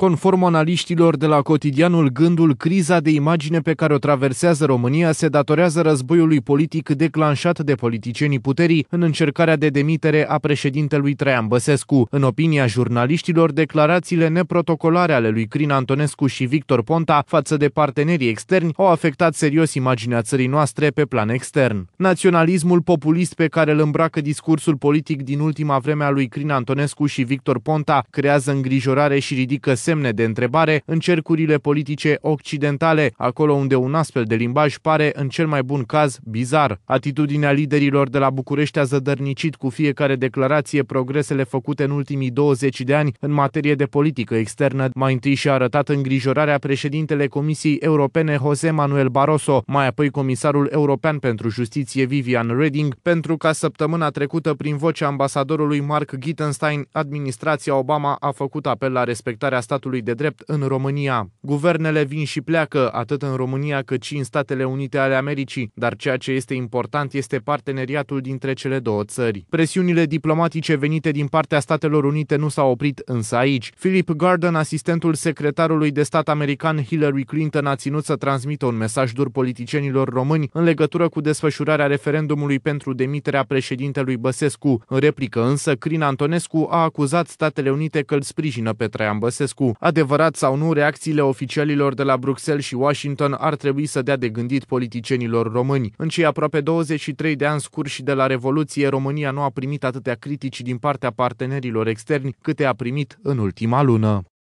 Conform analiștilor de la cotidianul Gândul, criza de imagine pe care o traversează România se datorează războiului politic declanșat de politicienii puterii în încercarea de demitere a președintelui Traian Băsescu. În opinia jurnaliștilor, declarațiile neprotocolare ale lui Crin Antonescu și Victor Ponta față de partenerii externi au afectat serios imaginea țării noastre pe plan extern. Naționalismul populist pe care îl îmbracă discursul politic din ultima vreme a lui Crin Antonescu și Victor Ponta creează îngrijorare și ridică semne de întrebare în cercurile politice occidentale, acolo unde un astfel de limbaj pare, în cel mai bun caz, bizar. Atitudinea liderilor de la București a zădărnicit cu fiecare declarație progresele făcute în ultimii 20 de ani în materie de politică externă. Mai întâi și-a arătat îngrijorarea președintele Comisiei Europene Jose Manuel Barroso, mai apoi comisarul european pentru justiție Vivian Reding, pentru ca săptămâna trecută, prin vocea ambasadorului Mark Gittenstein, administrația Obama a făcut apel la respectarea statului statului de drept în România. Guvernele vin și pleacă, atât în România cât și în Statele Unite ale Americii, dar ceea ce este important este parteneriatul dintre cele două țări. Presiunile diplomatice venite din partea Statelor Unite nu s-au oprit însă aici. Philip Garden, asistentul secretarului de stat american Hillary Clinton, a ținut să transmită un mesaj dur politicienilor români în legătură cu desfășurarea referendumului pentru demiterea președintelui Băsescu. În replică însă, Crin Antonescu a acuzat Statele Unite că îl sprijină pe Traian Băsescu cu adevărat sau nu reacțiile oficialilor de la Bruxelles și Washington ar trebui să dea de gândit politicienilor români. În cei aproape 23 de ani scurși de la Revoluție, România nu a primit atâtea critici din partea partenerilor externi câte a primit în ultima lună.